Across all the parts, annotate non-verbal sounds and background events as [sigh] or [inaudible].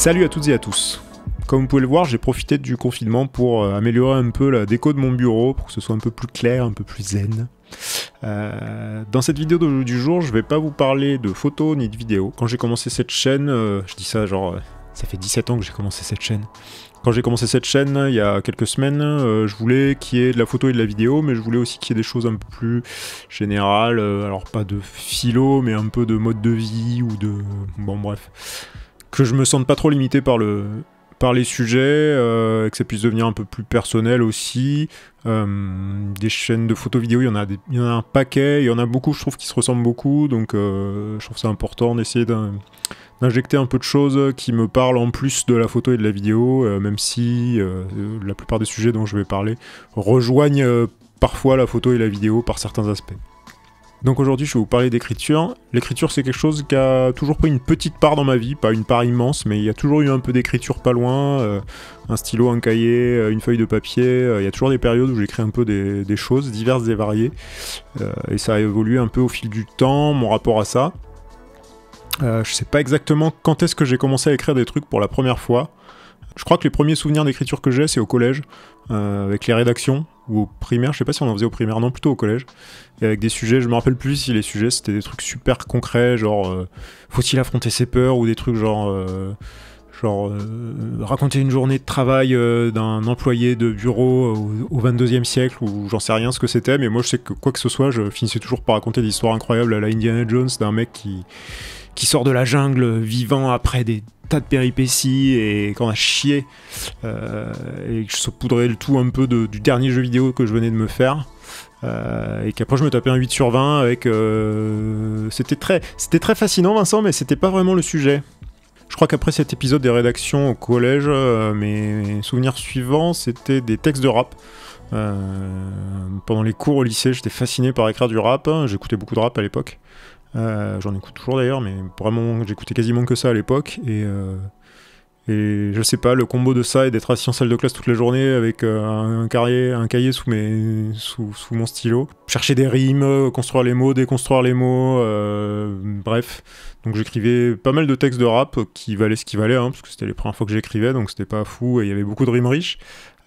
Salut à toutes et à tous. Comme vous pouvez le voir, j'ai profité du confinement pour euh, améliorer un peu la déco de mon bureau, pour que ce soit un peu plus clair, un peu plus zen. Euh, dans cette vidéo du jour, je vais pas vous parler de photos ni de vidéos. Quand j'ai commencé cette chaîne, euh, je dis ça genre, ça fait 17 ans que j'ai commencé cette chaîne. Quand j'ai commencé cette chaîne il y a quelques semaines, je voulais qu'il y ait de la photo et de la vidéo, mais je voulais aussi qu'il y ait des choses un peu plus générales, alors pas de philo, mais un peu de mode de vie ou de... Bon bref, que je me sente pas trop limité par le par les sujets, euh, que ça puisse devenir un peu plus personnel aussi. Euh, des chaînes de photos vidéo, il y, en a un paquet, il y en a beaucoup, je trouve, qui se ressemblent beaucoup, donc euh, je trouve ça important d'essayer d'injecter un peu de choses qui me parlent en plus de la photo et de la vidéo, même si la plupart des sujets dont je vais parler rejoignent parfois la photo et la vidéo par certains aspects. Donc aujourd'hui, je vais vous parler d'écriture. L'écriture, c'est quelque chose qui a toujours pris une petite part dans ma vie, pas une part immense, mais il y a toujours eu un peu d'écriture pas loin, euh, un stylo, un cahier, euh, une feuille de papier. Euh, il y a toujours des périodes où j'écris un peu des, choses diverses et variées, et ça a évolué un peu au fil du temps, mon rapport à ça. je sais pas exactement quand est-ce que j'ai commencé à écrire des trucs pour la première fois. Je crois que les premiers souvenirs d'écriture que j'ai, c'est au collège, avec les rédactions ou au primaire, je sais pas si on en faisait au primaire, non, plutôt au collège. Et avec des sujets, je me rappelle plus si les sujets c'était des trucs super concrets, genre euh, faut-il affronter ses peurs ou des trucs genre euh, genre euh, raconter une journée de travail d'un employé de bureau au 22e siècle ou j'en sais rien ce que c'était, mais moi je sais que quoi que ce soit, je finissais toujours par raconter l'histoire incroyable incroyables à la Indiana Jones d'un mec qui qui sort de la jungle vivant après des tas de péripéties et qu'on a chié euh, et que je saupoudrais le tout un peu du dernier jeu vidéo que je venais de me faire. Euh, et qu'après je me tapais un 8 sur 20 avec euh, c'était très c'était très fascinant Vincent mais c'était pas vraiment le sujet je crois qu'après cet épisode des rédactions au collège mes souvenirs suivants c'était des textes de rap pendant les cours au lycée j'étais fasciné par écrire du rap j'écoutais beaucoup de rap à l'époque euh, j'en écoute toujours d'ailleurs, mais vraiment, j'écoutais quasiment que ça à l'époque. Et, euh, et je sais pas, le combo de ça et d'être assis en salle de classe toute la journée avec euh, un, carrier, un cahier sous, mes, sous, sous, mon stylo, chercher des rimes, construire les mots, déconstruire les mots, bref. Donc j'écrivais pas mal de textes de rap qui valaient ce qui valaient, hein, parce que c'était les premières fois que j'écrivais, donc c'était pas fou et il y avait beaucoup de rimes riches.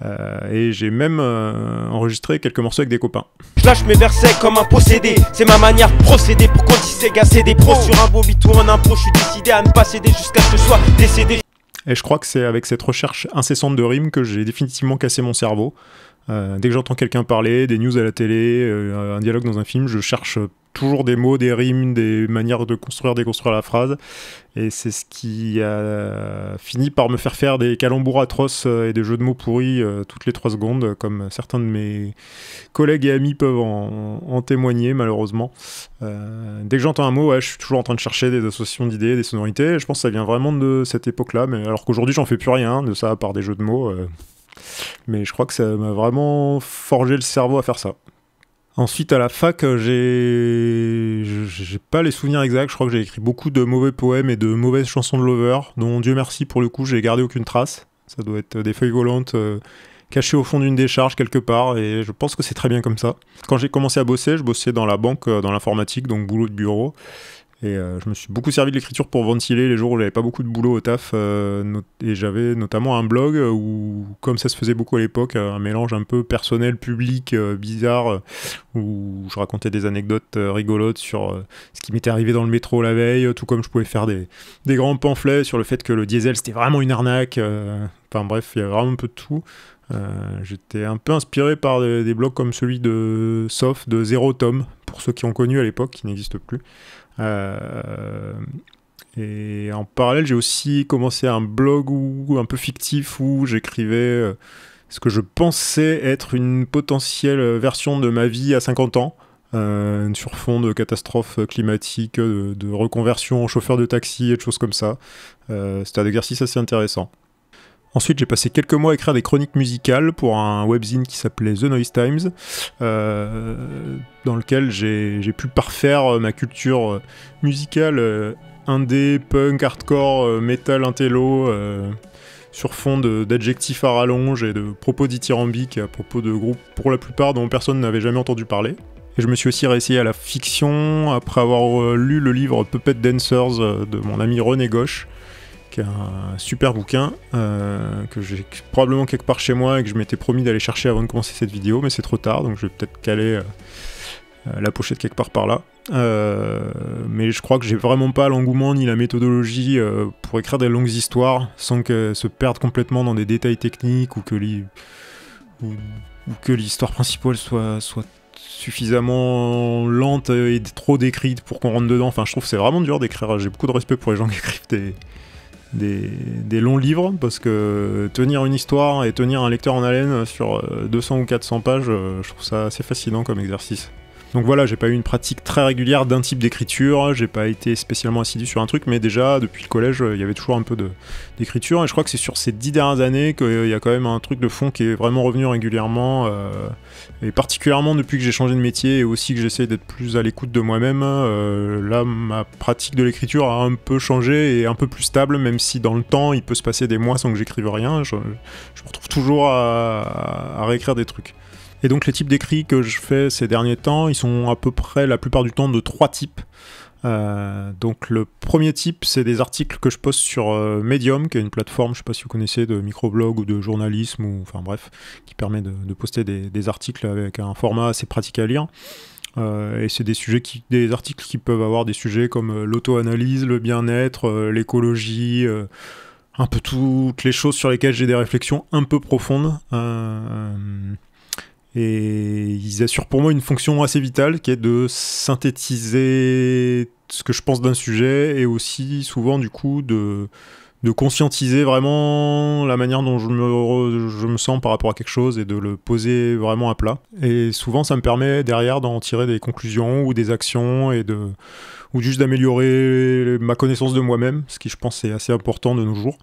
Euh, et j'ai même euh, enregistré quelques morceaux avec des copains. Je lâche mes versets comme un possédé, c'est ma manière de procéder tu s'est gasser des pros sur un bobby tour un impro, je suis décidé à ne pas céder jusqu'à ce que je sois décédé. Et je crois que c'est avec cette recherche incessante de rimes que j'ai définitivement cassé mon cerveau. Euh, dès que j'entends quelqu'un parler, des news à la télé, un dialogue dans un film, je cherche toujours des mots, des rimes, des manières de construire, déconstruire la phrase. Et c'est ce qui a fini par me faire faire des calembours atroces euh, et des jeux de mots pourris euh, toutes les trois secondes, comme certains de mes collègues et amis peuvent en, témoigner, malheureusement. Euh, dès que j'entends un mot, je suis toujours en train de chercher des associations d'idées, des sonorités. Je pense que ça vient vraiment de cette époque-là, mais alors qu'aujourd'hui, j'en fais plus rien de ça, à part des jeux de mots. Mais je crois que ça m'a vraiment forgé le cerveau à faire ça. Ensuite, à la fac, euh, j'ai, j'ai pas les souvenirs exacts. Je crois que j'ai écrit beaucoup de mauvais poèmes et de mauvaises chansons de lover, dont Dieu merci pour le coup, j'ai gardé aucune trace. Ça doit être euh, des feuilles volantes euh, cachées au fond d'une décharge quelque part, et je pense que c'est très bien comme ça. Quand j'ai commencé à bosser, je bossais dans la banque, dans l'informatique, donc boulot de bureau. Et euh, je me suis beaucoup servi de l'écriture pour ventiler les jours où j'avais pas beaucoup de boulot au taf. Euh, et j'avais notamment un blog euh, où, comme ça se faisait beaucoup à l'époque, un mélange un peu personnel, public, bizarre, où je racontais des anecdotes rigolotes sur ce qui m'était arrivé dans le métro la veille, tout comme je pouvais faire des, des grands pamphlets sur le fait que le diesel c'était vraiment une arnaque. Enfin bref, il y avait vraiment un peu de tout. J'étais un peu inspiré par des, blogs comme celui de Sof, de Zéro Tom, pour ceux qui ont connu à l'époque, qui n'existe plus. Euh, et en parallèle, j'ai aussi commencé un blog un peu fictif où j'écrivais euh, ce que je pensais être une potentielle version de ma vie à 50 ans. Euh, une sur fond de catastrophes climatiques, de, reconversion en chauffeur de taxi et de choses comme ça. C'était un exercice assez intéressant. Ensuite, j'ai passé quelques mois à écrire des chroniques musicales pour un webzine qui s'appelait The Noise Times, euh, dans lequel j'ai pu parfaire euh, ma culture euh, musicale indé, punk, hardcore, metal, intello, sur fond d'adjectifs à rallonge et de propos dithyrambiques à propos de groupes pour la plupart dont personne n'avait jamais entendu parler. Et je me suis aussi réessayé à la fiction après avoir lu le livre Puppet Dancers de mon ami René Gauche, un super bouquin euh, que j'ai probablement quelque part chez moi et que je m'étais promis d'aller chercher avant de commencer cette vidéo, mais c'est trop tard, donc je vais peut-être caler euh, euh, la pochette quelque part par là. mais je crois que j'ai vraiment pas l'engouement ni la méthodologie pour écrire des longues histoires sans que se perdre complètement dans des détails techniques ou que ou que l'histoire principale soit, soit suffisamment lente et trop décrite pour qu'on rentre dedans. Enfin, je trouve c'est vraiment dur d'écrire. J'ai beaucoup de respect pour les gens qui [laughs] écrivent des, des, longs livres parce que tenir une histoire et tenir un lecteur en haleine sur 200 euh, ou 400 pages, euh, je trouve ça assez fascinant comme exercice. Donc voilà, j'ai pas eu une pratique très régulière d'un type d'écriture, j'ai pas été spécialement assidu sur un truc, mais déjà depuis le collège, euh, il y avait toujours un peu d'écriture, et je crois que c'est sur ces dix dernières années qu'il y a quand même un truc de fond qui est vraiment revenu régulièrement, euh, et particulièrement depuis que j'ai changé de métier et aussi que j'essaie d'être plus à l'écoute de moi-même. Euh, là, ma pratique de l'écriture a un peu changé et un peu plus stable, même si dans le temps, il peut se passer des mois sans que j'écrive rien. Je, me retrouve toujours à, à réécrire des trucs. Et donc les types d'écrits que je fais ces derniers temps, ils sont à peu près la plupart du temps de trois types. Euh, donc le premier type, c'est des articles que je poste sur euh, Medium, qui est une plateforme, je ne sais pas si vous connaissez, de microblog ou de journalisme, ou enfin bref, qui permet de, poster des, articles avec un format assez pratique à lire. Euh, et c'est des sujets qui, des articles qui peuvent avoir des sujets comme l'auto-analyse, le bien-être, l'écologie un peu toutes les choses sur lesquelles j'ai des réflexions un peu profondes. Et ils assurent pour moi une fonction assez vitale qui est de synthétiser ce que je pense d'un sujet et aussi souvent du coup de de conscientiser vraiment la manière dont je me, je me sens par rapport à quelque chose et de le poser vraiment à plat. Et souvent, ça me permet derrière d'en tirer des conclusions ou des actions et de ou juste d'améliorer ma connaissance de moi-même, ce qui je pense est assez important de nos jours.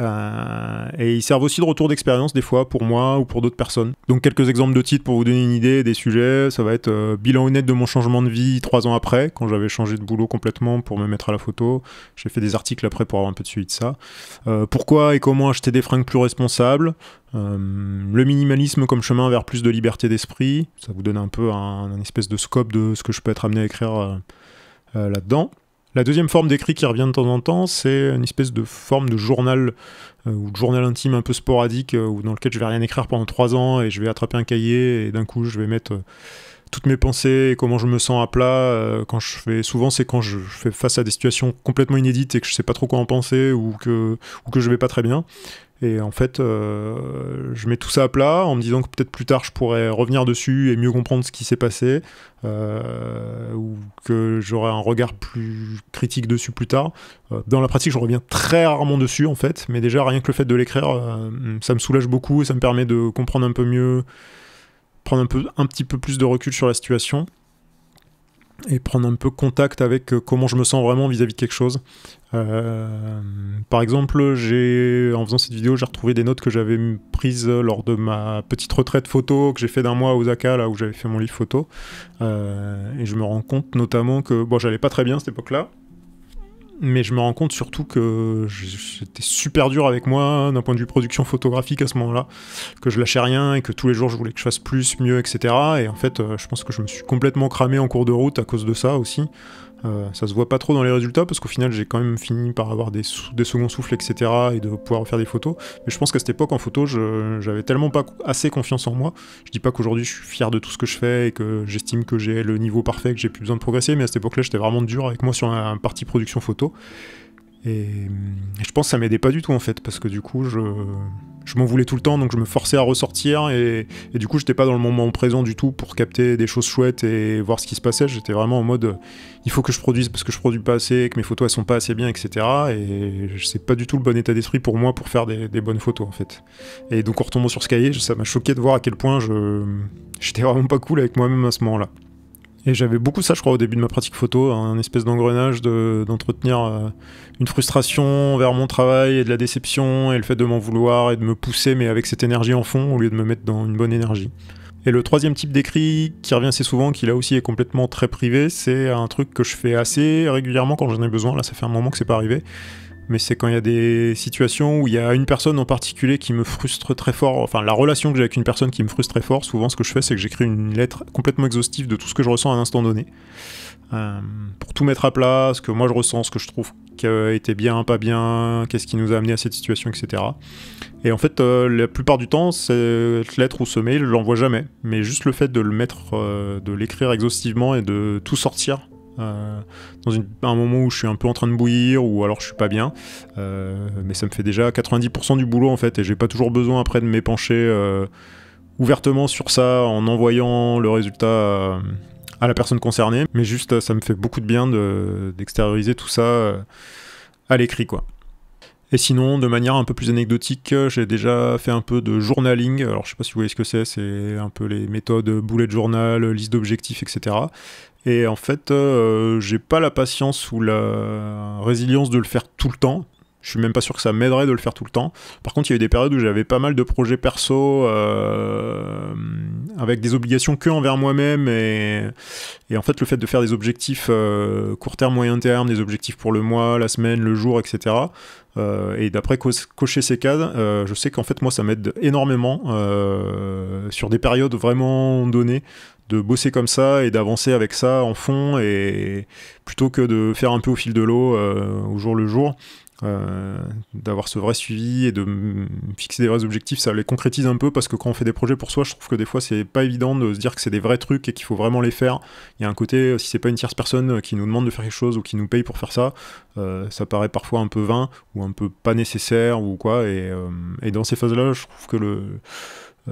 Euh, et ils servent aussi de retour d'expérience des fois pour moi ou pour d'autres personnes. Donc quelques exemples de titres pour vous donner une idée des sujets, ça va être euh, bilan honnête de mon changement de vie trois ans après, quand j'avais changé de boulot complètement pour me mettre à la photo. J'ai fait des articles après pour avoir un peu de suite euh, pourquoi et comment acheter des fringues plus responsables euh, Le minimalisme comme chemin vers plus de liberté d'esprit. Ça vous donne un peu un, espèce de scope de ce que je peux être amené à écrire euh, là-dedans. La deuxième forme d'écrit qui revient de temps en temps, c'est une espèce de forme de journal ou de journal intime un peu sporadique dans lequel je vais rien écrire pendant trois ans et je vais attraper un cahier et d'un coup je vais mettre toutes mes pensées et comment je me sens à plat euh, quand je fais souvent c'est quand je fais face à des situations complètement inédites et que je sais pas trop quoi en penser ou que ou que je vais pas très bien et en fait euh, je mets tout ça à plat en me disant que peut-être plus tard je pourrais revenir dessus et mieux comprendre ce qui s'est passé euh, ou que j'aurai un regard plus critique dessus plus tard dans la pratique je reviens très rarement dessus en fait mais déjà rien que le fait de l'écrire ça me soulage beaucoup et ça me permet de comprendre un peu mieux prendre un, peu, un petit peu plus de recul sur la situation et prendre un peu contact avec euh, comment je me sens vraiment vis-à-vis de quelque chose. Euh, par exemple, en faisant cette vidéo, j'ai retrouvé des notes que j'avais prises lors de ma petite retraite photo que j'ai fait d'un mois à Osaka, là où j'avais fait mon livre photo. Euh, et je me rends compte notamment que bon, j'allais pas très bien à cette époque-là mais je me rends compte surtout que j'étais super dur avec moi d'un point de vue production photographique à ce moment-là, que je lâchais rien et que tous les jours je voulais que je fasse plus, mieux, etc. Et en fait, euh, je pense que je me suis complètement cramé en cours de route à cause de ça aussi. Euh, ça se voit pas trop dans les résultats parce qu'au final j'ai quand même fini par avoir des, des, seconds souffles, etc. et de pouvoir faire des photos. Mais je pense qu'à cette époque en photo, j'avais tellement pas assez confiance en moi. Je dis pas qu'aujourd'hui je suis fier de tout ce que je fais et que j'estime que j'ai le niveau parfait, que j'ai plus besoin de progresser, mais à cette époque-là j'étais vraiment dur avec moi sur un, parti production photo. Et, je pense que ça m'aidait pas du tout en fait parce que du coup je je m'en voulais tout le temps, donc je me forçais à ressortir et, du coup, j'étais pas dans le moment présent du tout pour capter des choses chouettes et voir ce qui se passait. J'étais vraiment en mode, euh, il faut que je produise parce que je produis pas assez, que mes photos elles sont pas assez bien, etc. Et c'est pas du tout le bon état d'esprit pour moi pour faire des, bonnes photos en fait. Et donc, en retombant sur ce cahier, ça m'a choqué de voir à quel point je j'étais vraiment pas cool avec moi-même à ce moment-là. Et j'avais beaucoup ça, je crois, au début de ma pratique photo, un espèce d'engrenage d'entretenir euh, une frustration vers mon travail et de la déception et le fait de m'en vouloir et de me pousser, mais avec cette énergie en fond au lieu de me mettre dans une bonne énergie. Et le troisième type d'écrit qui revient assez souvent, qui là aussi est complètement très privé, c'est un truc que je fais assez régulièrement quand j'en ai besoin. Là, ça fait un moment que c'est pas arrivé mais c'est quand il y a des situations où il y a une personne en particulier qui me frustre très fort, enfin la relation que j'ai avec une personne qui me frustre très fort, souvent ce que je fais c'est que j'écris une lettre complètement exhaustive de tout ce que je ressens à un instant donné, euh, pour tout mettre à plat, ce que moi je ressens, ce que je trouve qui a été bien, pas bien, qu'est-ce qui nous a amené à cette situation, etc. Et en fait, euh, la plupart du temps, cette lettre ou ce mail, je l'envoie jamais, mais juste le fait de le mettre, euh, de l'écrire exhaustivement et de tout sortir euh, dans un moment où je suis un peu en train de bouillir ou alors je suis pas bien. Euh, mais ça me fait déjà 90% du boulot en fait et j'ai pas toujours besoin après de m'épancher euh, ouvertement sur ça en envoyant le résultat à la personne concernée. Mais juste ça me fait beaucoup de bien d'extérioriser tout ça à l'écrit quoi. Et sinon, de manière un peu plus anecdotique, euh, j'ai déjà fait un peu de journaling. Alors, je sais pas si vous voyez ce que c'est, c'est un peu les méthodes euh, de journal, euh, liste d'objectifs, etc. Et en fait, j'ai pas la patience ou la résilience de le faire tout le temps. Je suis même pas sûr que ça m'aiderait de le faire tout le temps. Par contre, il y a eu des périodes où j'avais pas mal de projets perso euh, avec des obligations que envers moi-même et, en fait le fait de faire des objectifs euh, court terme, moyen terme, des objectifs pour le mois, la semaine, le jour, etc. Euh, et d'après cocher ces cases, je sais qu'en fait moi ça m'aide énormément sur des périodes vraiment données de bosser comme ça et d'avancer avec ça en fond et plutôt que de faire un peu au fil de l'eau au jour le jour. Euh, d'avoir ce vrai suivi et de fixer des vrais objectifs, ça les concrétise un peu parce que quand on fait des projets pour soi, je trouve que des fois c'est pas évident de se dire que c'est des vrais trucs et qu'il faut vraiment les faire. Il y a un côté, euh, si c'est pas une tierce personne euh, qui nous demande de faire quelque chose ou qui nous paye pour faire ça, ça paraît parfois un peu vain ou un peu pas nécessaire ou quoi. et dans ces phases-là, je trouve que le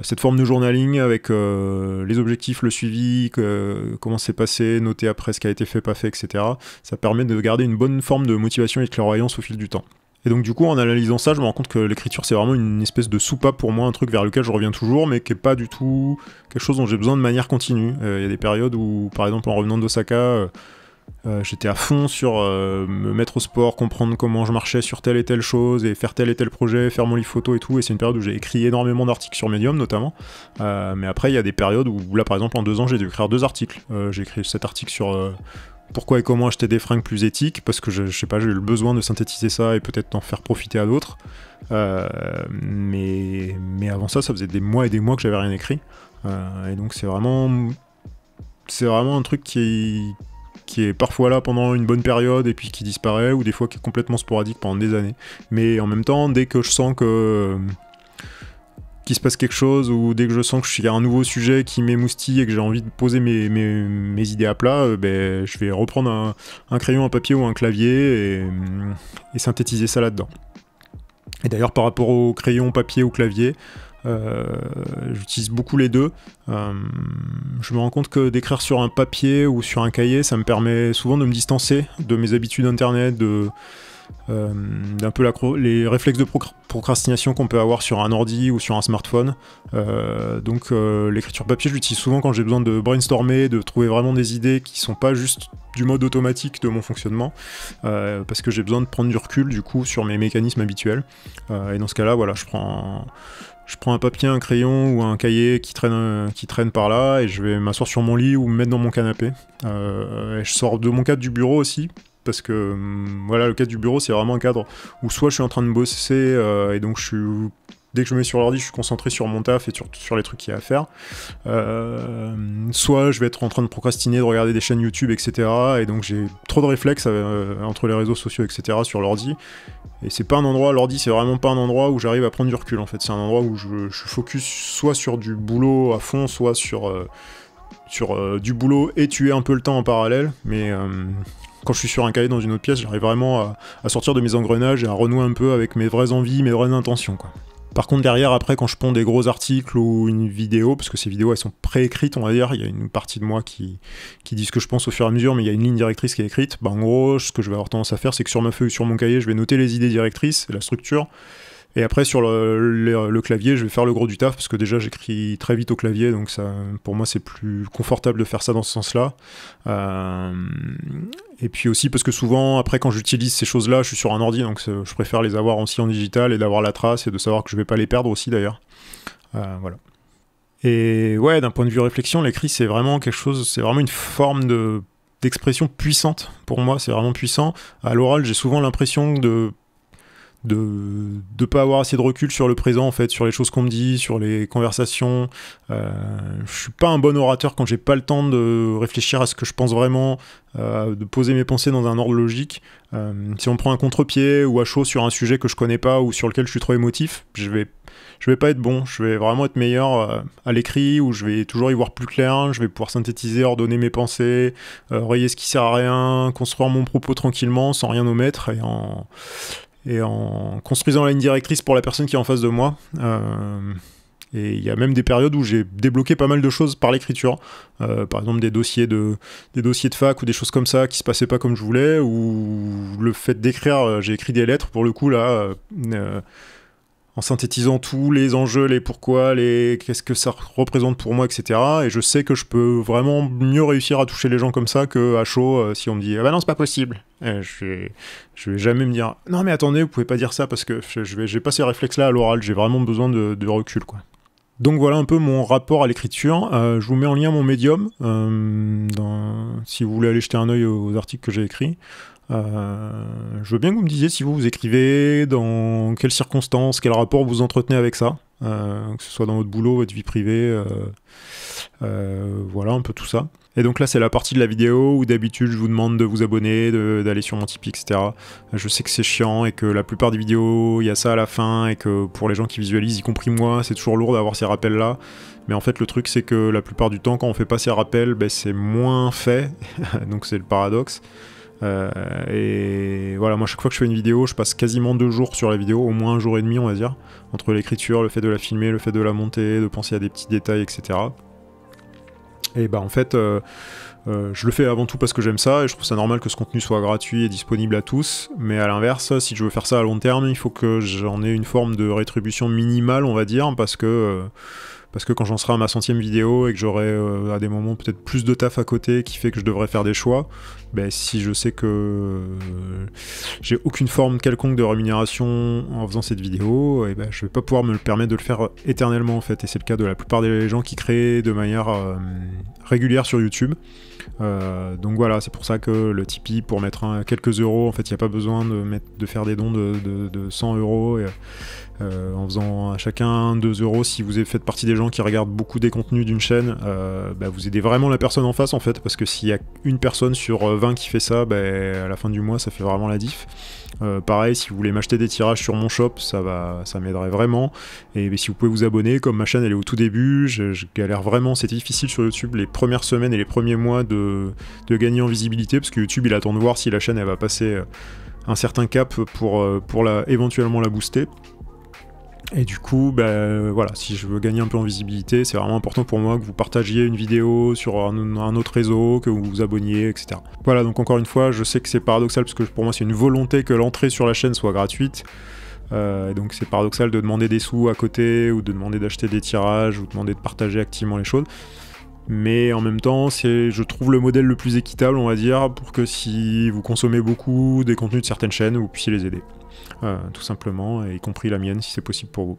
cette forme de journaling avec euh, les objectifs, le suivi, comment c'est passé, noter après ce qui a été fait, pas fait, etc. Ça permet de garder une bonne forme de motivation et de clairvoyance au fil du temps. Et donc du coup, en analysant ça, je me rends compte que l'écriture, c'est vraiment une espèce de soupape pour moi, un truc vers lequel je reviens toujours, mais qui est pas du tout quelque chose dont j'ai besoin de manière continue. Euh, il y a des périodes où, par exemple, en revenant d'Osaka, euh, j'étais à fond sur euh, me mettre au sport, comprendre comment je marchais sur telle et telle chose et faire tel et tel projet, faire mon livre photo et tout. Et c'est une période où j'ai écrit énormément d'articles sur Medium notamment. Euh, mais après, il y a des périodes où là, par exemple, en deux ans, j'ai dû écrire deux articles. j'ai écrit cet article sur pourquoi et comment acheter des fringues plus éthiques, parce que je, sais pas, j'ai eu le besoin de synthétiser ça et peut-être d'en faire profiter à d'autres. mais, mais avant ça, ça faisait des mois et des mois que j'avais rien écrit. et donc c'est vraiment. C'est vraiment un truc qui, qui est parfois là pendant une bonne période et puis qui disparaît, ou des fois qui est complètement sporadique pendant des années. Mais en même temps, dès que je sens que euh, qu'il se passe quelque chose ou dès que je sens que je suis un nouveau sujet qui m'émoustille et que j'ai envie de poser mes, idées à plat, euh, ben, je vais reprendre un, crayon, un papier ou un clavier et, euh, et synthétiser ça là-dedans. Et d'ailleurs par rapport au crayon, papier ou clavier, euh, j'utilise beaucoup les deux. Euh, je me rends compte que d'écrire sur un papier ou sur un cahier, ça me permet souvent de me distancer de mes habitudes internet, de euh, d'un peu les réflexes de procrastination qu'on peut avoir sur un ordi ou sur un smartphone. donc l'écriture papier, je l'utilise souvent quand j'ai besoin de brainstormer, de trouver vraiment des idées qui sont pas juste du mode automatique de mon fonctionnement, parce que j'ai besoin de prendre du recul du coup sur mes mécanismes habituels. et dans ce cas-là, voilà, je prends, je prends un papier, un crayon ou un cahier qui traîne, euh, qui traîne par là et je vais m'asseoir sur mon lit ou me mettre dans mon canapé. Euh, et je sors de mon cadre du bureau aussi. Parce que mm, voilà, le cadre du bureau, c'est vraiment un cadre où soit je suis en train de bosser euh, et donc je suis dès que je me mets sur l'ordi, je suis concentré sur mon taf et sur, les trucs qu'il y a à faire. Euh, soit je vais être en train de procrastiner, de regarder des chaînes YouTube, etc. Et donc j'ai trop de réflexes euh, entre les réseaux sociaux, etc. sur l'ordi. Et c'est pas un endroit, l'ordi c'est vraiment pas un endroit où j'arrive à prendre du recul en fait. C'est un endroit où je, focus soit sur du boulot à fond, soit sur, euh, du boulot et tuer un peu le temps en parallèle. Mais quand je suis sur un cahier dans une autre pièce, j'arrive vraiment à, sortir de mes engrenages et à renouer un peu avec mes vraies envies, mes vraies intentions. Quoi. Par contre, derrière, après, quand je ponds des gros articles ou une vidéo, parce que ces vidéos, elles sont pré-écrites, on va dire, il y a une partie de moi qui, qui dit ce que je pense au fur et à mesure, mais il y a une ligne directrice qui est écrite. Bah, en gros, ce que je vais avoir tendance à faire, c'est que sur ma feuille ou sur mon cahier, je vais noter les idées directrices, la structure. Et après, sur le, clavier, je vais faire le gros du taf, parce que déjà, j'écris très vite au clavier, donc ça, pour moi, c'est plus confortable de faire ça dans ce sens-là. Euh, et puis aussi, parce que souvent, après, quand j'utilise ces choses-là, je suis sur un ordi, donc je préfère les avoir aussi en digital et d'avoir la trace et de savoir que je vais pas les perdre aussi, d'ailleurs. Euh, voilà. Et ouais, d'un point de vue réflexion, l'écrit, c'est vraiment quelque chose, c'est vraiment une forme de d'expression puissante pour moi, c'est vraiment puissant. À l'oral, j'ai souvent l'impression de de ne pas avoir assez de recul sur le présent en fait, sur les choses qu'on me dit, sur les conversations. Euh, je suis pas un bon orateur quand j'ai pas le temps de réfléchir à ce que je pense vraiment, euh, de poser mes pensées dans un ordre logique. Euh, si on prend un contre-pied ou à chaud sur un sujet que je connais pas ou sur lequel je suis trop émotif, je vais je vais pas être bon. Je vais vraiment être meilleur euh, à l'écrit où je vais toujours y voir plus clair. Je vais pouvoir synthétiser, ordonner mes pensées, rayer ce qui sert à rien, construire mon propos tranquillement sans rien omettre et en et en construisant la ligne directrice pour la personne qui est en face de moi. Euh, et il y a même des périodes où j'ai débloqué pas mal de choses par l'écriture. Euh, par exemple, des dossiers, de, des dossiers de fac ou des choses comme ça qui se passaient pas comme je voulais, ou le fait d'écrire, euh, j'ai écrit des lettres pour le coup là en synthétisant tous les enjeux, les pourquoi, les qu'est-ce que ça représente pour moi, etc. Et je sais que je peux vraiment mieux réussir à toucher les gens comme ça que à chaud euh, si on me dit ah bah non c'est pas possible. je vais vais jamais me dire non mais attendez vous pouvez pas dire ça parce que je vais j'ai pas ces réflexes là à l'oral. J'ai vraiment besoin de, recul quoi. Donc voilà un peu mon rapport à l'écriture. Euh, je vous mets en lien mon médium euh, si vous voulez aller jeter un œil aux articles que j'ai écrits. Euh, je veux bien que vous me disiez si vous vous écrivez, dans quelles circonstances, quel rapport vous entretenez avec ça, euh, que ce soit dans votre boulot, votre vie privée, euh, voilà un peu tout ça. Et donc là, c'est la partie de la vidéo où d'habitude je vous demande de vous abonner, d'aller sur mon Tipeee, etc. Je sais que c'est chiant et que la plupart des vidéos, il y a ça à la fin et que pour les gens qui visualisent, y compris moi, c'est toujours lourd d'avoir ces rappels-là. Mais en fait, le truc, c'est que la plupart du temps, quand on fait pas ces rappels, ben, c'est moins fait. [laughs] donc c'est le paradoxe. Euh, et voilà, moi, chaque fois que je fais une vidéo, je passe quasiment deux jours sur la vidéo, au moins un jour et demi, on va dire, entre l'écriture, le fait de la filmer, le fait de la monter, de penser à des petits détails, etc. Et bah, en fait, euh, euh, je le fais avant tout parce que j'aime ça et je trouve ça normal que ce contenu soit gratuit et disponible à tous. Mais à l'inverse, si je veux faire ça à long terme, il faut que j'en ai une forme de rétribution minimale, on va dire, parce que parce que quand j'en serai à ma centième vidéo et que j'aurai euh, à des moments peut-être plus de taf à côté qui fait que je devrais faire des choix, ben, si je sais que euh, j'ai aucune forme quelconque de rémunération en faisant cette vidéo, et eh ben, je vais pas pouvoir me le permettre de le faire éternellement en fait. Et c'est le cas de la plupart des gens qui créent de manière euh, régulière sur YouTube. donc voilà, c'est pour ça que le Tipeee, pour mettre quelques euros, en fait, il n'y a pas besoin de, mettre, de faire des dons de, 100 euros. Euh, en faisant à chacun 2 euros. Si vous faites partie des gens qui regardent beaucoup des contenus d'une chaîne, euh, bah, vous aidez vraiment la personne en face en fait, parce que s'il y a une personne sur 20 euh, qui fait ça, bah, à la fin du mois, ça fait vraiment la diff. pareil, si vous voulez m'acheter des tirages sur mon shop, ça va, ça m'aiderait vraiment. Et si vous pouvez vous abonner, comme ma chaîne elle est au tout début, je, galère vraiment, c'est difficile sur YouTube les premières semaines et les premiers mois de, de gagner en visibilité, parce que YouTube il attend de voir si la chaîne elle va passer un certain cap pour, pour la, éventuellement la booster. Et du coup, ben, voilà, si je veux gagner un peu en visibilité, c'est vraiment important pour moi que vous partagiez une vidéo sur un, autre réseau, que vous vous abonniez, etc. Voilà, donc encore une fois, je sais que c'est paradoxal parce que pour moi c'est une volonté que l'entrée sur la chaîne soit gratuite. Euh, donc c'est paradoxal de demander des sous à côté ou de demander d'acheter des tirages ou de demander de partager activement les choses. Mais en même temps, c'est, je trouve le modèle le plus équitable, on va dire, pour que si vous consommez beaucoup des contenus de certaines chaînes, vous puissiez les aider. Euh, tout simplement, y compris la mienne si c'est possible pour vous.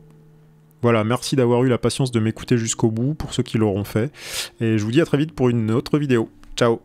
Voilà, merci d'avoir eu la patience de m'écouter jusqu'au bout, pour ceux qui l'auront fait, et je vous dis à très vite pour une autre vidéo. Ciao